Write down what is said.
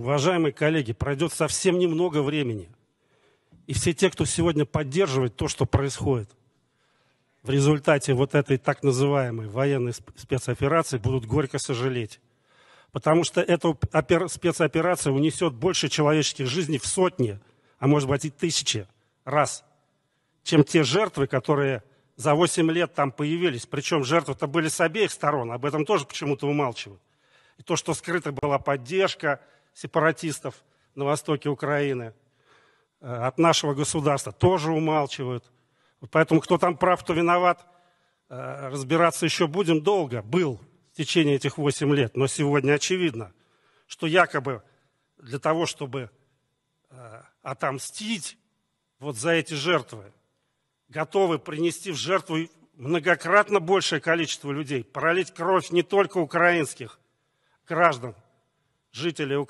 Уважаемые коллеги, пройдет совсем немного времени. И все те, кто сегодня поддерживает то, что происходит в результате вот этой так называемой военной спецоперации, будут горько сожалеть. Потому что эта спецоперация унесет больше человеческих жизней в сотни, а может быть и тысячи раз, чем те жертвы, которые за 8 лет там появились. Причем жертвы-то были с обеих сторон, об этом тоже почему-то умалчивают. И то, что скрыта была поддержка – сепаратистов на востоке Украины э, от нашего государства, тоже умалчивают. Поэтому кто там прав, кто виноват, э, разбираться еще будем долго. Был в течение этих 8 лет, но сегодня очевидно, что якобы для того, чтобы э, отомстить вот за эти жертвы, готовы принести в жертву многократно большее количество людей, пролить кровь не только украинских граждан, жителей Украины,